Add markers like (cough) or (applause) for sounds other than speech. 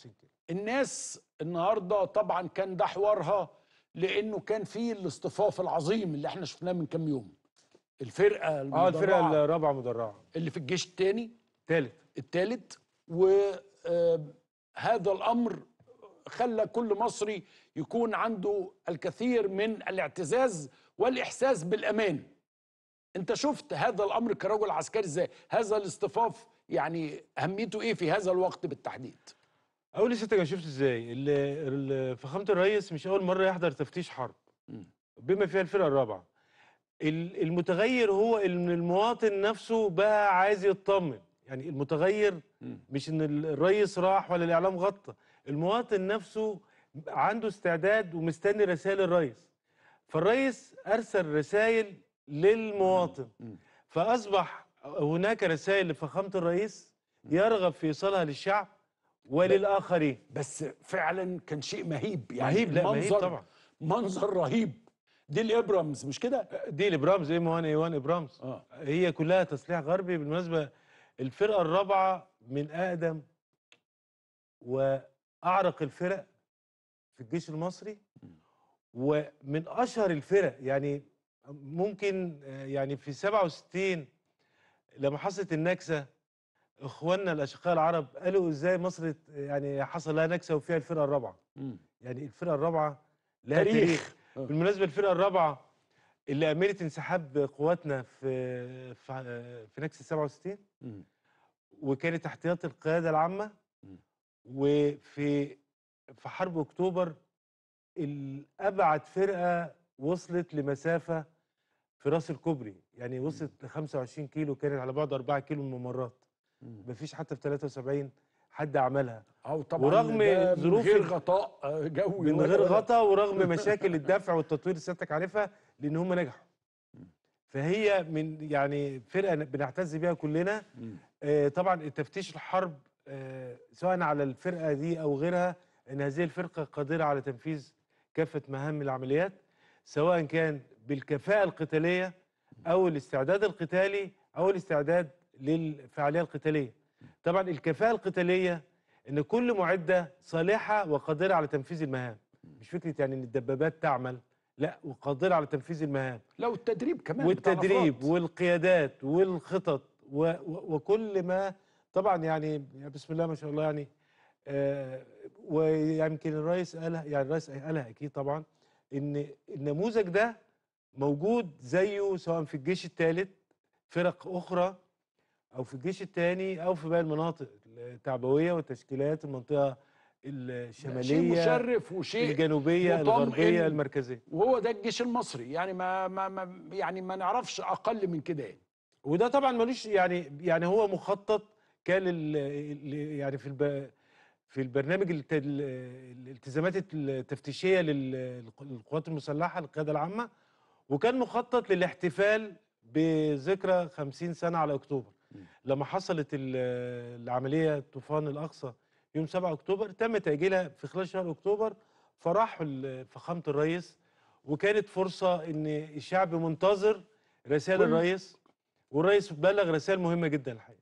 سجل الناس النهارده طبعا كان ده حوارها لانه كان في الاصطفاف العظيم اللي احنا شفناه من كام يوم الفرقه آه، المدرعه اه الفرقه الرابعه مدرعه اللي في الجيش الثاني الثالث الثالث وهذا آه، الامر خلى كل مصري يكون عنده الكثير من الاعتزاز والاحساس بالامان انت شفت هذا الامر كرجل عسكري ازاي هذا الاصطفاف يعني اهميته ايه في هذا الوقت بالتحديد أول لسه أنت شفت إزاي فخامة الرئيس مش أول مرة يحضر تفتيش حرب إمم. بما فيها الفرقة الرابعة المتغير هو إن المواطن نفسه بقى عايز يطمن يعني المتغير إمم. مش إن الرئيس راح ولا الإعلام غطى المواطن نفسه عنده استعداد ومستني رسائل الرئيس فالرئيس أرسل رسائل إمم، للمواطن فأصبح هناك رسائل لفخامة الرئيس يرغب في إيصالها للشعب وللاخرين بس فعلا كان شيء مهيب يعني مهيب لا مهيب طبعا منظر رهيب دي الابرامز مش كده دي الابرامز ام إيه 1 اي 1 ابرامز آه. هي كلها تصليح غربي بالمناسبه الفرقه الرابعه من اقدم واعرق الفرق في الجيش المصري ومن اشهر الفرق يعني ممكن آه، يعني في 67 لما حصلت النكسه اخواننا الاشقاء العرب قالوا ازاي مصر يعني حصل لها نكسه وفيها الفرقه الرابعه يعني الفرقه الرابعه لها تاريخ, آه. بالمناسبه الفرقه الرابعه اللي امنت انسحاب قواتنا في في, في نكسه 67 وكانت احتياط القياده العامه وفي في حرب اكتوبر الابعد فرقه وصلت لمسافه في راس الكوبري يعني وصلت ل 25 كيلو كانت على بعد 4 كيلو من الممرات ما فيش حتى في 73 حد عملها او طبعا ورغم ظروف غير غطاء آه، جوي من غير غطاء ورغم (laughs) مشاكل الدفع والتطوير اللي سيادتك عارفها لان هم نجحوا فهي من يعني فرقه بنعتز بيها كلنا آه طبعا التفتيش الحرب آه سواء على الفرقه دي او غيرها ان هذه الفرقه قادره على تنفيذ كافه مهام العمليات سواء كان بالكفاءه القتاليه او الاستعداد القتالي او الاستعداد للفعاليه القتاليه طبعا الكفاءه القتاليه ان كل معده صالحه وقادره على تنفيذ المهام مش فكره يعني ان الدبابات تعمل لا وقادره على تنفيذ المهام لا والتدريب كمان والتدريب والقيادات والخطط و و وكل ما طبعا يعني بسم الله ما شاء الله يعني آه ويمكن الرئيس قالها يعني الرئيس قالها اكيد طبعا ان النموذج ده موجود زيه سواء في الجيش الثالث فرق اخرى او في الجيش الثاني او في باقي المناطق التعبويه وتشكيلات المنطقه الشماليه شيء مشرف وشيء الجنوبيه الغربيه المركزيه وهو ده الجيش المصري يعني ما, ما, ما يعني ما نعرفش اقل من كده يعني وده طبعا ملوش يعني يعني هو مخطط كان يعني في الب... في البرنامج الت... الالتزامات التفتيشيه للقوات المسلحه القياده العامه وكان مخطط للاحتفال بذكرى 50 سنه على اكتوبر لما حصلت العمليه طوفان الاقصى يوم 7 اكتوبر تم تاجيلها في خلال شهر اكتوبر فراحوا فخامه الرئيس وكانت فرصه ان الشعب منتظر رسائل الرئيس والرئيس بلغ رسائل مهمه جدا الحقيقه